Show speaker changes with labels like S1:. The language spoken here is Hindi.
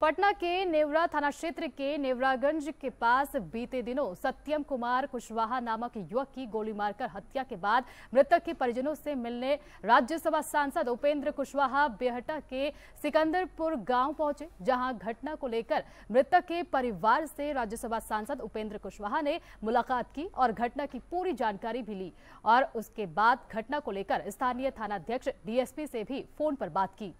S1: पटना के नेवरा थाना क्षेत्र के नेवरागंज के पास बीते दिनों सत्यम कुमार कुशवाहा नामक युवक की गोली मारकर हत्या के बाद मृतक के परिजनों से मिलने राज्यसभा सांसद उपेंद्र कुशवाहा बेहटा के सिकंदरपुर गांव पहुंचे जहां घटना को लेकर मृतक के परिवार से राज्यसभा सांसद उपेंद्र कुशवाहा ने मुलाकात की और घटना की पूरी जानकारी भी ली और उसके बाद घटना को लेकर स्थानीय थानाध्यक्ष डीएसपी से भी फोन पर बात की